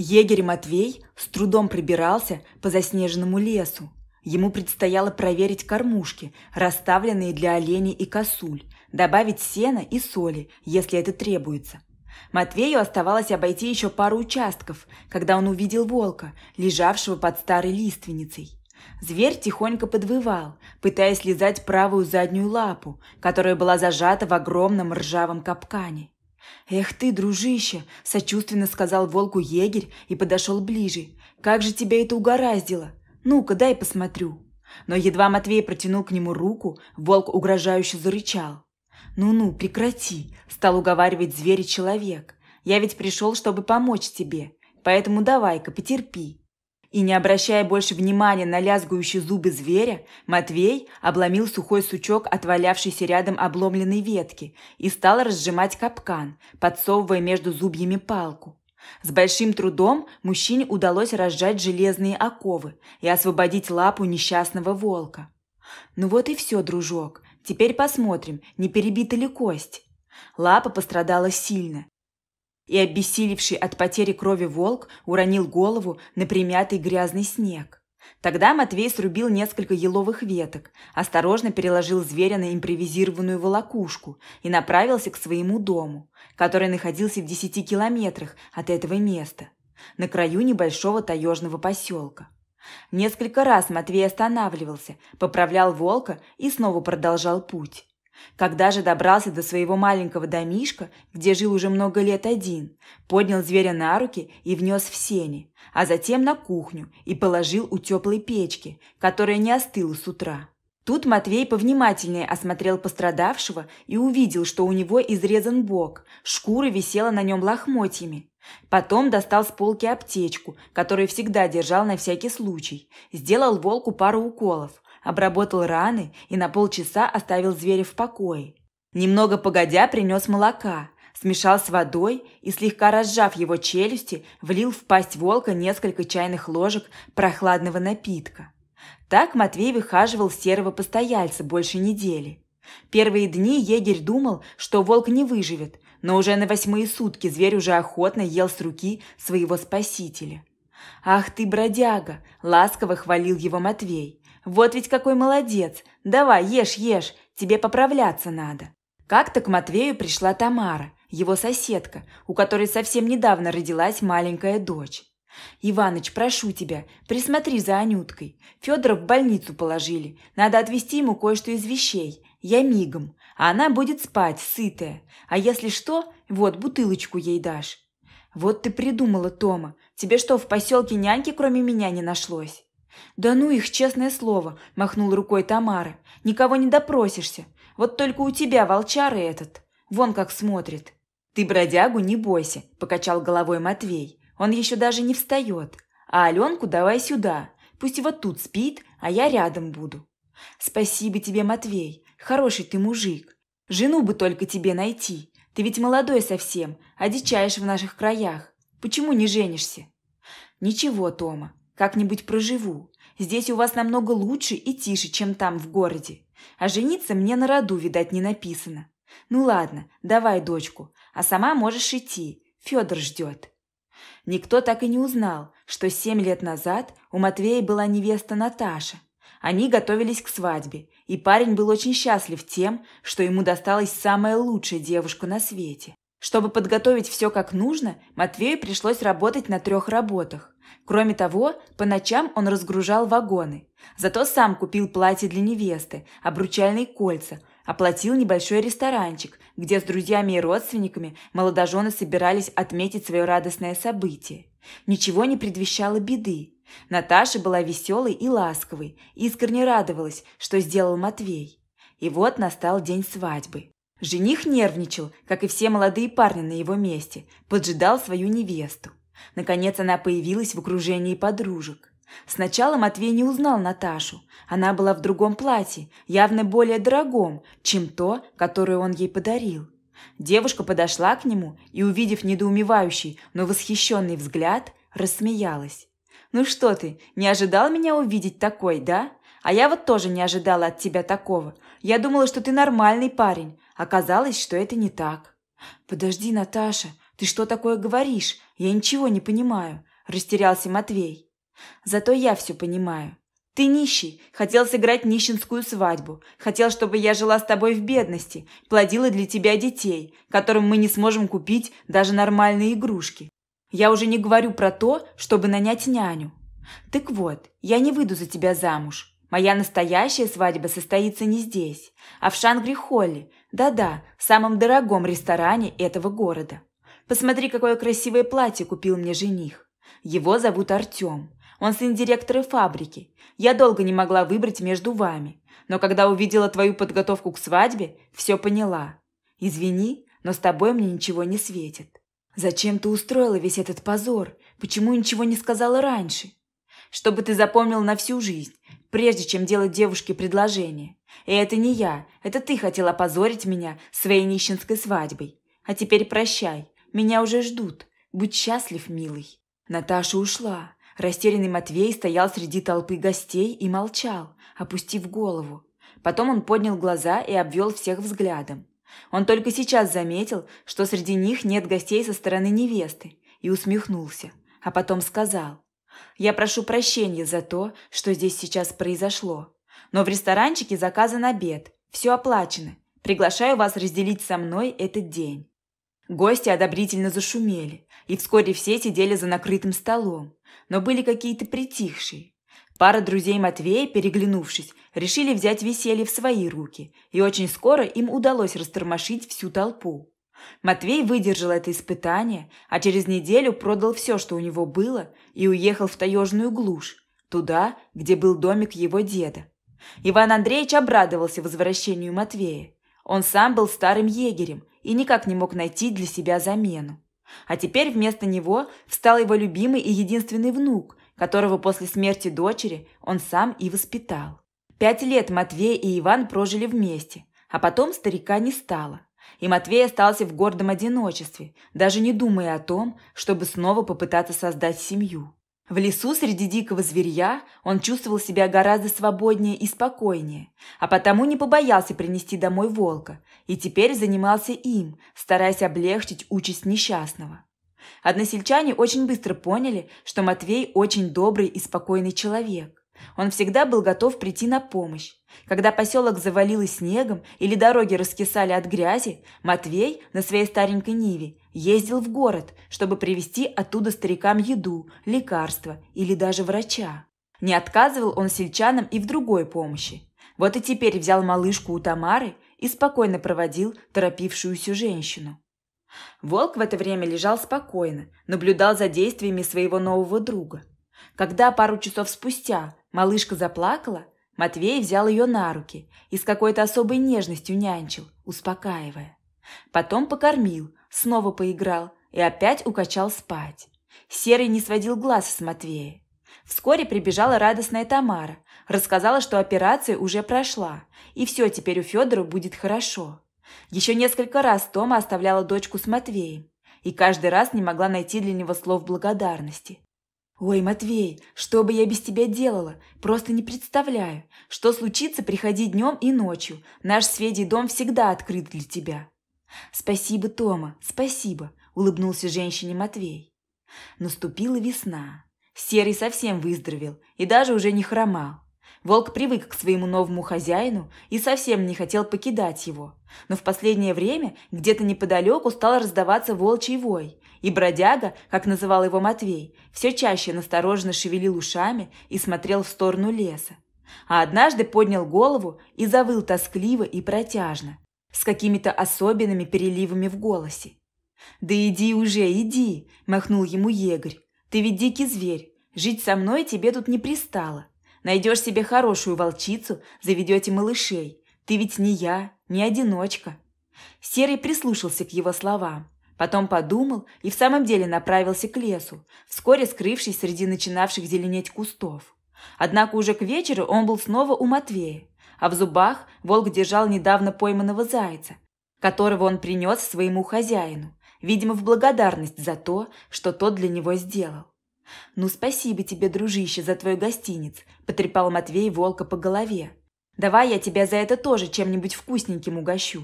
Егерь Матвей с трудом прибирался по заснеженному лесу. Ему предстояло проверить кормушки, расставленные для оленей и косуль, добавить сена и соли, если это требуется. Матвею оставалось обойти еще пару участков, когда он увидел волка, лежавшего под старой лиственницей. Зверь тихонько подвывал, пытаясь лизать правую заднюю лапу, которая была зажата в огромном ржавом капкане. «Эх ты, дружище!» – сочувственно сказал волку егерь и подошел ближе. «Как же тебя это угораздило? Ну-ка, дай посмотрю». Но едва Матвей протянул к нему руку, волк угрожающе зарычал. «Ну-ну, прекрати!» – стал уговаривать зверя человек. «Я ведь пришел, чтобы помочь тебе, поэтому давай-ка, потерпи. И не обращая больше внимания на лязгающие зубы зверя, Матвей обломил сухой сучок отвалявшейся рядом обломленной ветки и стал разжимать капкан, подсовывая между зубьями палку. С большим трудом мужчине удалось разжать железные оковы и освободить лапу несчастного волка. «Ну вот и все, дружок. Теперь посмотрим, не перебита ли кость». Лапа пострадала сильно, и обессилевший от потери крови волк уронил голову на примятый грязный снег. Тогда Матвей срубил несколько еловых веток, осторожно переложил зверя на импровизированную волокушку и направился к своему дому, который находился в десяти километрах от этого места, на краю небольшого таежного поселка. Несколько раз Матвей останавливался, поправлял волка и снова продолжал путь. Когда же добрался до своего маленького домишка, где жил уже много лет один, поднял зверя на руки и внес в сени, а затем на кухню и положил у теплой печки, которая не остыла с утра. Тут Матвей повнимательнее осмотрел пострадавшего и увидел, что у него изрезан бок, шкура висела на нем лохмотьями. Потом достал с полки аптечку, которую всегда держал на всякий случай, сделал волку пару уколов, обработал раны и на полчаса оставил зверя в покое. Немного погодя принес молока, смешал с водой и, слегка разжав его челюсти, влил в пасть волка несколько чайных ложек прохладного напитка. Так Матвей выхаживал серого постояльца больше недели. Первые дни егерь думал, что волк не выживет, но уже на восьмые сутки зверь уже охотно ел с руки своего спасителя. «Ах ты, бродяга!» – ласково хвалил его Матвей. Вот ведь какой молодец! Давай, ешь, ешь, тебе поправляться надо!» Как-то к Матвею пришла Тамара, его соседка, у которой совсем недавно родилась маленькая дочь. «Иваныч, прошу тебя, присмотри за Анюткой. Федора в больницу положили. Надо отвезти ему кое-что из вещей. Я мигом. А она будет спать, сытая. А если что, вот бутылочку ей дашь». «Вот ты придумала, Тома. Тебе что, в поселке няньки кроме меня не нашлось?» «Да ну их, честное слово!» – махнул рукой Тамара. «Никого не допросишься. Вот только у тебя волчары этот. Вон как смотрит». «Ты бродягу не бойся», – покачал головой Матвей. «Он еще даже не встает. А Аленку давай сюда. Пусть вот тут спит, а я рядом буду». «Спасибо тебе, Матвей. Хороший ты мужик. Жену бы только тебе найти. Ты ведь молодой совсем, одичаешь в наших краях. Почему не женишься?» «Ничего, Тома. Как-нибудь проживу. Здесь у вас намного лучше и тише, чем там, в городе. А жениться мне на роду, видать, не написано. Ну ладно, давай дочку, а сама можешь идти. Федор ждет. Никто так и не узнал, что семь лет назад у Матвея была невеста Наташа. Они готовились к свадьбе, и парень был очень счастлив тем, что ему досталась самая лучшая девушка на свете. Чтобы подготовить все как нужно, Матвею пришлось работать на трех работах. Кроме того, по ночам он разгружал вагоны. Зато сам купил платье для невесты, обручальные кольца, оплатил небольшой ресторанчик, где с друзьями и родственниками молодожены собирались отметить свое радостное событие. Ничего не предвещало беды. Наташа была веселой и ласковой, искренне радовалась, что сделал Матвей. И вот настал день свадьбы. Жених нервничал, как и все молодые парни на его месте, поджидал свою невесту. Наконец она появилась в окружении подружек. Сначала Матвей не узнал Наташу. Она была в другом платье, явно более дорогом, чем то, которое он ей подарил. Девушка подошла к нему и, увидев недоумевающий, но восхищенный взгляд, рассмеялась. «Ну что ты, не ожидал меня увидеть такой, да? А я вот тоже не ожидала от тебя такого. Я думала, что ты нормальный парень, Оказалось, что это не так. «Подожди, Наташа, ты что такое говоришь? Я ничего не понимаю», – растерялся Матвей. «Зато я все понимаю. Ты нищий, хотел сыграть нищенскую свадьбу, хотел, чтобы я жила с тобой в бедности, плодила для тебя детей, которым мы не сможем купить даже нормальные игрушки. Я уже не говорю про то, чтобы нанять няню. Так вот, я не выйду за тебя замуж. Моя настоящая свадьба состоится не здесь, а в Шангри-Холле, да-да, в самом дорогом ресторане этого города. Посмотри, какое красивое платье купил мне жених. Его зовут Артем. Он сын директора фабрики. Я долго не могла выбрать между вами. Но когда увидела твою подготовку к свадьбе, все поняла. Извини, но с тобой мне ничего не светит. Зачем ты устроила весь этот позор? Почему ничего не сказала раньше? Чтобы ты запомнил на всю жизнь, прежде чем делать девушке предложение. И это не я, это ты хотела позорить меня своей нищенской свадьбой. А теперь прощай, меня уже ждут. Будь счастлив, милый». Наташа ушла. Растерянный Матвей стоял среди толпы гостей и молчал, опустив голову. Потом он поднял глаза и обвел всех взглядом. Он только сейчас заметил, что среди них нет гостей со стороны невесты, и усмехнулся, а потом сказал, «Я прошу прощения за то, что здесь сейчас произошло но в ресторанчике заказан обед. Все оплачено. Приглашаю вас разделить со мной этот день». Гости одобрительно зашумели, и вскоре все сидели за накрытым столом, но были какие-то притихшие. Пара друзей Матвея, переглянувшись, решили взять веселье в свои руки, и очень скоро им удалось растормошить всю толпу. Матвей выдержал это испытание, а через неделю продал все, что у него было, и уехал в таежную глушь, туда, где был домик его деда, Иван Андреевич обрадовался возвращению Матвея. Он сам был старым егерем и никак не мог найти для себя замену. А теперь вместо него встал его любимый и единственный внук, которого после смерти дочери он сам и воспитал. Пять лет Матвей и Иван прожили вместе, а потом старика не стало. И Матвей остался в гордом одиночестве, даже не думая о том, чтобы снова попытаться создать семью. В лесу среди дикого зверья он чувствовал себя гораздо свободнее и спокойнее, а потому не побоялся принести домой волка и теперь занимался им, стараясь облегчить участь несчастного. Односельчане очень быстро поняли, что Матвей очень добрый и спокойный человек. Он всегда был готов прийти на помощь. Когда поселок завалило снегом или дороги раскисали от грязи, Матвей на своей старенькой Ниве Ездил в город, чтобы привезти оттуда старикам еду, лекарства или даже врача. Не отказывал он сельчанам и в другой помощи. Вот и теперь взял малышку у Тамары и спокойно проводил торопившуюся женщину. Волк в это время лежал спокойно, наблюдал за действиями своего нового друга. Когда пару часов спустя малышка заплакала, Матвей взял ее на руки и с какой-то особой нежностью нянчил, успокаивая. Потом покормил, снова поиграл и опять укачал спать. Серый не сводил глаз с Матвея. Вскоре прибежала радостная Тамара, рассказала, что операция уже прошла, и все теперь у Федора будет хорошо. Еще несколько раз Тома оставляла дочку с Матвеем, и каждый раз не могла найти для него слов благодарности. «Ой, Матвей, что бы я без тебя делала? Просто не представляю. Что случится, приходи днем и ночью. Наш с Федей дом всегда открыт для тебя. «Спасибо, Тома, спасибо!» – улыбнулся женщине Матвей. Наступила весна. Серый совсем выздоровел и даже уже не хромал. Волк привык к своему новому хозяину и совсем не хотел покидать его. Но в последнее время где-то неподалеку стал раздаваться волчий вой, и бродяга, как называл его Матвей, все чаще настороженно шевелил ушами и смотрел в сторону леса. А однажды поднял голову и завыл тоскливо и протяжно с какими-то особенными переливами в голосе. «Да иди уже, иди!» – махнул ему егерь. «Ты ведь дикий зверь. Жить со мной тебе тут не пристало. Найдешь себе хорошую волчицу, заведете малышей. Ты ведь не я, не одиночка». Серый прислушался к его словам. Потом подумал и в самом деле направился к лесу, вскоре скрывшись среди начинавших зеленеть кустов. Однако уже к вечеру он был снова у Матвея а в зубах волк держал недавно пойманного зайца, которого он принес своему хозяину, видимо, в благодарность за то, что тот для него сделал. «Ну, спасибо тебе, дружище, за твою гостиниц», – потрепал Матвей волка по голове. «Давай я тебя за это тоже чем-нибудь вкусненьким угощу».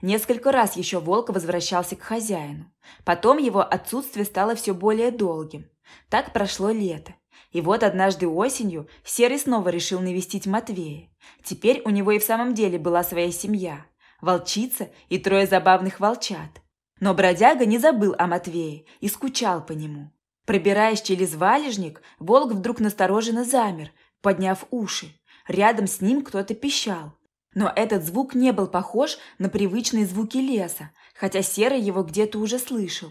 Несколько раз еще волк возвращался к хозяину. Потом его отсутствие стало все более долгим. Так прошло лето, и вот однажды осенью Серый снова решил навестить Матвея. Теперь у него и в самом деле была своя семья – волчица и трое забавных волчат. Но бродяга не забыл о Матвее и скучал по нему. Пробираясь через валежник, волк вдруг настороженно замер, подняв уши. Рядом с ним кто-то пищал. Но этот звук не был похож на привычные звуки леса, хотя Серый его где-то уже слышал.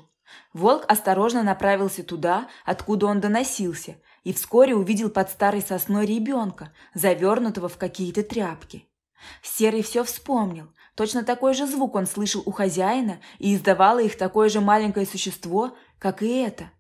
Волк осторожно направился туда, откуда он доносился, и вскоре увидел под старой сосной ребенка, завернутого в какие-то тряпки. Серый все вспомнил. Точно такой же звук он слышал у хозяина, и издавало их такое же маленькое существо, как и это.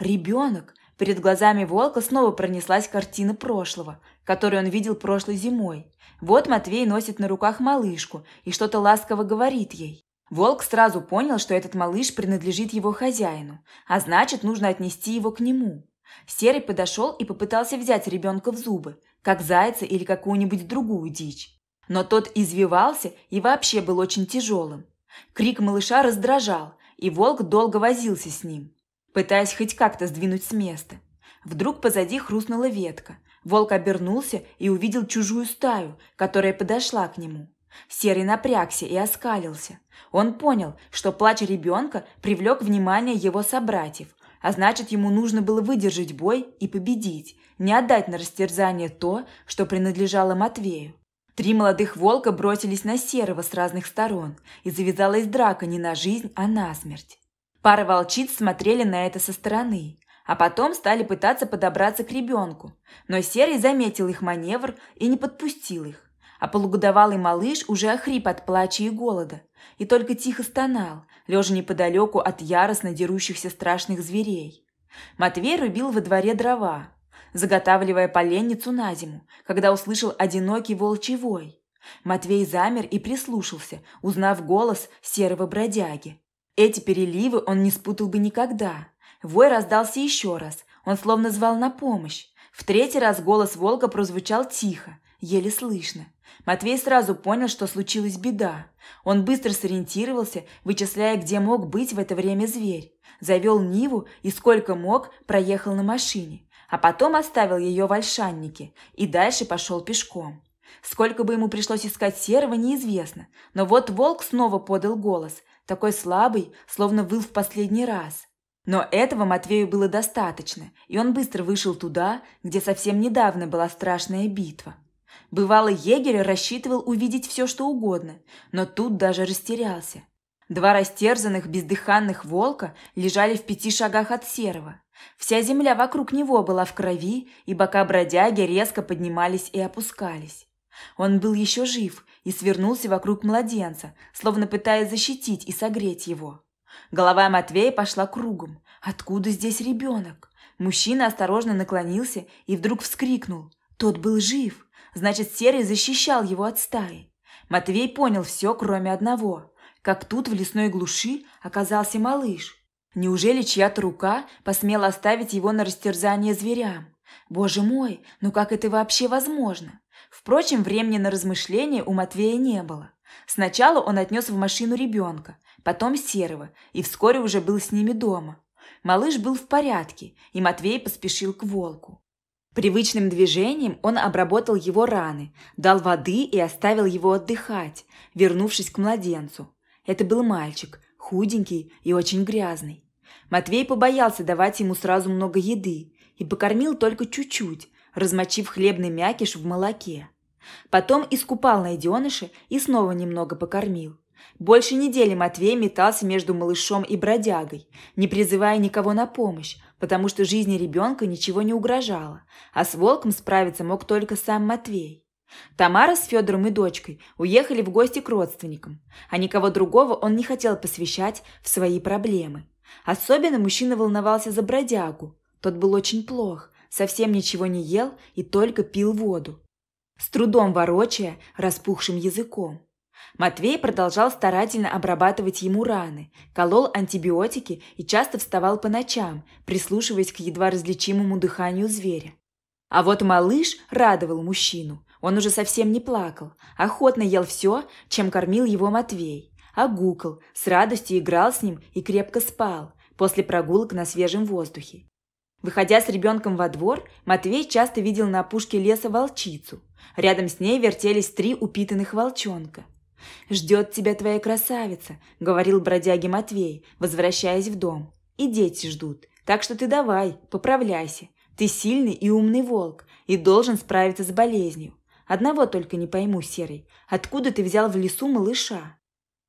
Ребенок. Перед глазами волка снова пронеслась картина прошлого, которую он видел прошлой зимой. Вот Матвей носит на руках малышку и что-то ласково говорит ей. Волк сразу понял, что этот малыш принадлежит его хозяину, а значит, нужно отнести его к нему. Серый подошел и попытался взять ребенка в зубы, как зайца или какую-нибудь другую дичь. Но тот извивался и вообще был очень тяжелым. Крик малыша раздражал, и волк долго возился с ним, пытаясь хоть как-то сдвинуть с места. Вдруг позади хрустнула ветка. Волк обернулся и увидел чужую стаю, которая подошла к нему. Серый напрягся и оскалился. Он понял, что плач ребенка привлек внимание его собратьев – а значит, ему нужно было выдержать бой и победить, не отдать на растерзание то, что принадлежало Матвею. Три молодых волка бросились на Серого с разных сторон, и завязалась драка не на жизнь, а на смерть. Пара волчиц смотрели на это со стороны, а потом стали пытаться подобраться к ребенку, но Серый заметил их маневр и не подпустил их а полугодовалый малыш уже охрип от плача и голода и только тихо стонал, лежа неподалеку от яростно дерущихся страшных зверей. Матвей рубил во дворе дрова, заготавливая поленницу на зиму, когда услышал одинокий волчий вой. Матвей замер и прислушался, узнав голос серого бродяги. Эти переливы он не спутал бы никогда. Вой раздался еще раз, он словно звал на помощь. В третий раз голос волка прозвучал тихо, еле слышно. Матвей сразу понял, что случилась беда. Он быстро сориентировался, вычисляя, где мог быть в это время зверь. Завел Ниву и сколько мог проехал на машине, а потом оставил ее в Ольшаннике и дальше пошел пешком. Сколько бы ему пришлось искать серого, неизвестно, но вот волк снова подал голос, такой слабый, словно выл в последний раз. Но этого Матвею было достаточно, и он быстро вышел туда, где совсем недавно была страшная битва. Бывало, егерь рассчитывал увидеть все, что угодно, но тут даже растерялся. Два растерзанных, бездыханных волка лежали в пяти шагах от серого. Вся земля вокруг него была в крови, и бока бродяги резко поднимались и опускались. Он был еще жив и свернулся вокруг младенца, словно пытаясь защитить и согреть его. Голова Матвея пошла кругом. «Откуда здесь ребенок?» Мужчина осторожно наклонился и вдруг вскрикнул. «Тот был жив!» Значит, Серый защищал его от стаи. Матвей понял все, кроме одного. Как тут, в лесной глуши, оказался малыш. Неужели чья-то рука посмела оставить его на растерзание зверям? Боже мой, ну как это вообще возможно? Впрочем, времени на размышления у Матвея не было. Сначала он отнес в машину ребенка, потом Серого, и вскоре уже был с ними дома. Малыш был в порядке, и Матвей поспешил к волку. Привычным движением он обработал его раны, дал воды и оставил его отдыхать, вернувшись к младенцу. Это был мальчик, худенький и очень грязный. Матвей побоялся давать ему сразу много еды и покормил только чуть-чуть, размочив хлебный мякиш в молоке. Потом искупал найденыша и снова немного покормил. Больше недели Матвей метался между малышом и бродягой, не призывая никого на помощь, потому что жизни ребенка ничего не угрожало, а с волком справиться мог только сам Матвей. Тамара с Федором и дочкой уехали в гости к родственникам, а никого другого он не хотел посвящать в свои проблемы. Особенно мужчина волновался за бродягу. Тот был очень плох, совсем ничего не ел и только пил воду. С трудом ворочая распухшим языком. Матвей продолжал старательно обрабатывать ему раны, колол антибиотики и часто вставал по ночам, прислушиваясь к едва различимому дыханию зверя. А вот малыш радовал мужчину. Он уже совсем не плакал, охотно ел все, чем кормил его Матвей. а Огукал, с радостью играл с ним и крепко спал после прогулок на свежем воздухе. Выходя с ребенком во двор, Матвей часто видел на опушке леса волчицу. Рядом с ней вертелись три упитанных волчонка – Ждет тебя твоя красавица», — говорил бродяге Матвей, возвращаясь в дом. «И дети ждут. Так что ты давай, поправляйся. Ты сильный и умный волк и должен справиться с болезнью. Одного только не пойму, Серый, откуда ты взял в лесу малыша?»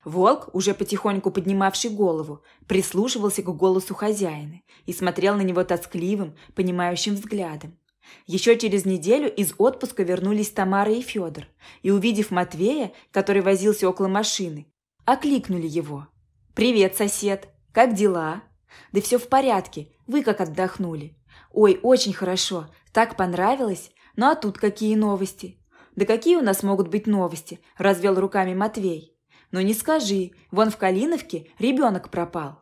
Волк, уже потихоньку поднимавший голову, прислушивался к голосу хозяина и смотрел на него тоскливым, понимающим взглядом. Еще через неделю из отпуска вернулись Тамара и Федор, и, увидев Матвея, который возился около машины, окликнули его. «Привет, сосед! Как дела?» «Да все в порядке, вы как отдохнули?» «Ой, очень хорошо, так понравилось! Ну а тут какие новости?» «Да какие у нас могут быть новости?» – развел руками Матвей. «Ну не скажи, вон в Калиновке ребенок пропал».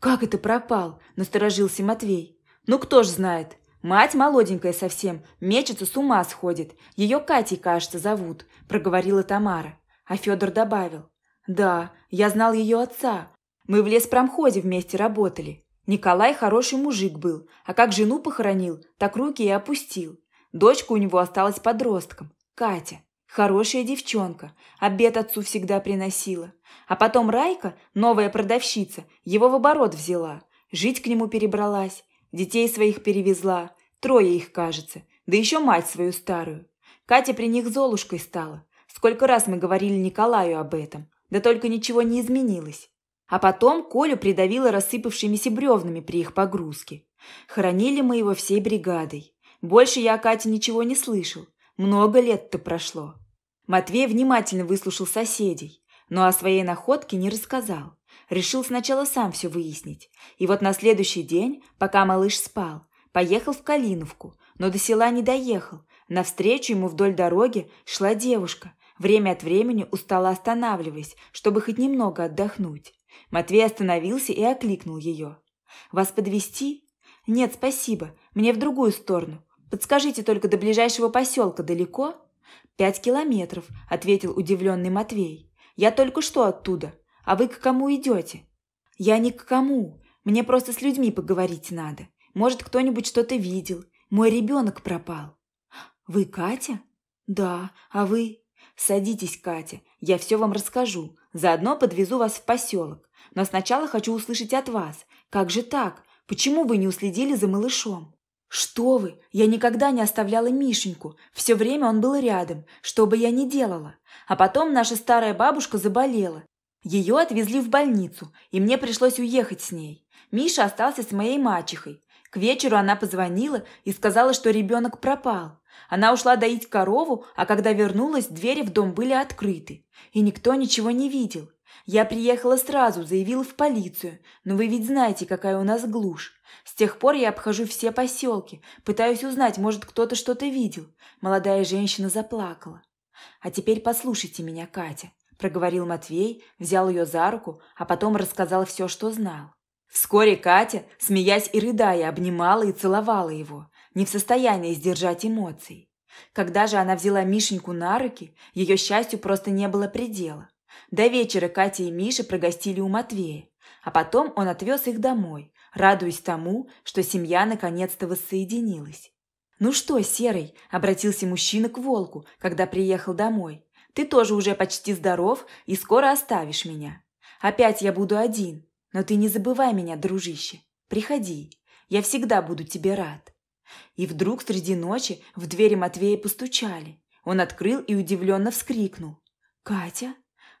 «Как это пропал?» – насторожился Матвей. «Ну кто ж знает, Мать молоденькая совсем, мечется, с ума сходит. Ее Катей, кажется, зовут», – проговорила Тамара. А Федор добавил. «Да, я знал ее отца. Мы в леспромходе вместе работали. Николай хороший мужик был, а как жену похоронил, так руки и опустил. Дочка у него осталась подростком, Катя. Хорошая девчонка, обед отцу всегда приносила. А потом Райка, новая продавщица, его в оборот взяла. Жить к нему перебралась. Детей своих перевезла, трое их, кажется, да еще мать свою старую. Катя при них Золушкой стала. Сколько раз мы говорили Николаю об этом, да только ничего не изменилось. А потом Колю придавило рассыпавшимися бревнами при их погрузке. Хоронили мы его всей бригадой. Больше я о Кате ничего не слышал. Много лет-то прошло. Матвей внимательно выслушал соседей, но о своей находке не рассказал решил сначала сам все выяснить. И вот на следующий день, пока малыш спал, поехал в Калиновку, но до села не доехал. Навстречу ему вдоль дороги шла девушка, время от времени устала останавливаясь, чтобы хоть немного отдохнуть. Матвей остановился и окликнул ее. «Вас подвести? «Нет, спасибо, мне в другую сторону. Подскажите только до ближайшего поселка далеко?» «Пять километров», – ответил удивленный Матвей. «Я только что оттуда. А вы к кому идете?» «Я не к кому. Мне просто с людьми поговорить надо. Может, кто-нибудь что-то видел. Мой ребенок пропал». «Вы Катя?» «Да. А вы?» «Садитесь, Катя. Я все вам расскажу. Заодно подвезу вас в поселок. Но сначала хочу услышать от вас. Как же так? Почему вы не уследили за малышом?» «Что вы? Я никогда не оставляла Мишеньку. Все время он был рядом, что бы я ни делала. А потом наша старая бабушка заболела. Ее отвезли в больницу, и мне пришлось уехать с ней. Миша остался с моей мачехой. К вечеру она позвонила и сказала, что ребенок пропал. Она ушла доить корову, а когда вернулась, двери в дом были открыты. И никто ничего не видел. Я приехала сразу, заявила в полицию, но вы ведь знаете, какая у нас глушь. С тех пор я обхожу все поселки, пытаюсь узнать, может, кто-то что-то видел. Молодая женщина заплакала. А теперь послушайте меня, Катя. – проговорил Матвей, взял ее за руку, а потом рассказал все, что знал. Вскоре Катя, смеясь и рыдая, обнимала и целовала его, не в состоянии сдержать эмоций. Когда же она взяла Мишеньку на руки, ее счастью просто не было предела. До вечера Катя и Миша прогостили у Матвея, а потом он отвез их домой, радуясь тому, что семья наконец-то воссоединилась. «Ну что, Серый?» – обратился мужчина к волку, когда приехал домой. Ты тоже уже почти здоров и скоро оставишь меня. Опять я буду один, но ты не забывай меня, дружище. Приходи, я всегда буду тебе рад». И вдруг среди ночи в двери Матвея постучали. Он открыл и удивленно вскрикнул. «Катя?»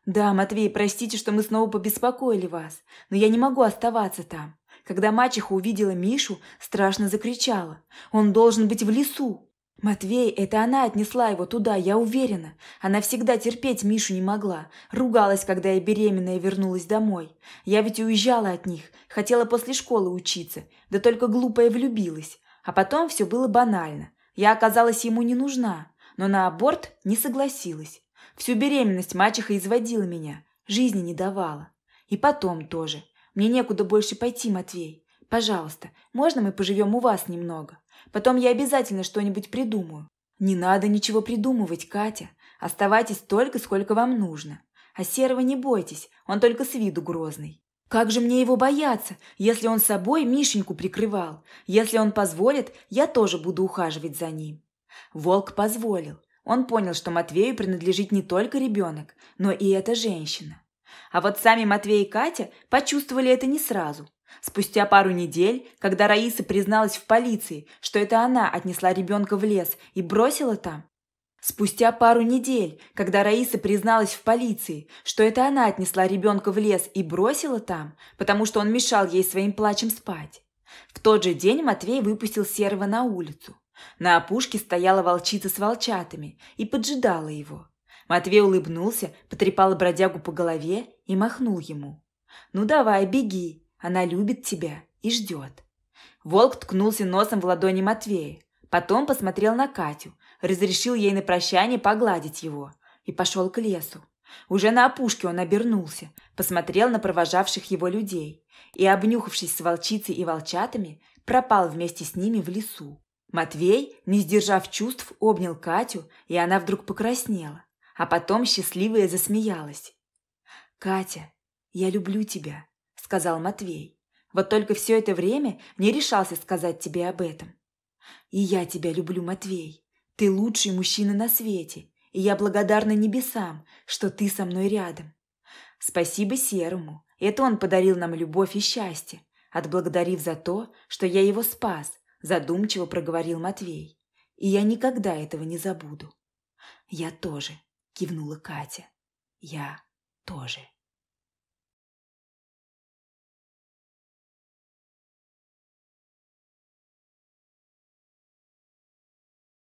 «Да, Матвей, простите, что мы снова побеспокоили вас, но я не могу оставаться там. Когда мачеха увидела Мишу, страшно закричала. Он должен быть в лесу. Матвей, это она отнесла его туда, я уверена. Она всегда терпеть Мишу не могла. Ругалась, когда я беременная вернулась домой. Я ведь уезжала от них, хотела после школы учиться, да только глупая влюбилась. А потом все было банально. Я оказалась ему не нужна, но на аборт не согласилась. Всю беременность мачеха изводила меня, жизни не давала. И потом тоже. Мне некуда больше пойти, Матвей. Пожалуйста, можно мы поживем у вас немного? Потом я обязательно что-нибудь придумаю. Не надо ничего придумывать, Катя. Оставайтесь только, сколько вам нужно. А Серого не бойтесь, он только с виду грозный. Как же мне его бояться, если он собой Мишеньку прикрывал? Если он позволит, я тоже буду ухаживать за ним. Волк позволил. Он понял, что Матвею принадлежит не только ребенок, но и эта женщина. А вот сами Матвей и Катя почувствовали это не сразу. Спустя пару недель, когда Раиса призналась в полиции, что это она отнесла ребенка в лес и бросила там. Спустя пару недель, когда Раиса призналась в полиции, что это она отнесла ребенка в лес и бросила там, потому что он мешал ей своим плачем спать. В тот же день Матвей выпустил Серого на улицу. На опушке стояла волчица с волчатами и поджидала его. Матвей улыбнулся, потрепал бродягу по голове и махнул ему. «Ну давай, беги, она любит тебя и ждет». Волк ткнулся носом в ладони Матвея, потом посмотрел на Катю, разрешил ей на прощание погладить его и пошел к лесу. Уже на опушке он обернулся, посмотрел на провожавших его людей и, обнюхавшись с волчицей и волчатами, пропал вместе с ними в лесу. Матвей, не сдержав чувств, обнял Катю, и она вдруг покраснела, а потом счастливая засмеялась. «Катя, я люблю тебя», сказал Матвей. «Вот только все это время не решался сказать тебе об этом. И я тебя люблю, Матвей. Ты лучший мужчина на свете, и я благодарна небесам, что ты со мной рядом. Спасибо Серому, это он подарил нам любовь и счастье, отблагодарив за то, что я его спас», задумчиво проговорил Матвей. «И я никогда этого не забуду». «Я тоже», кивнула Катя. «Я тоже».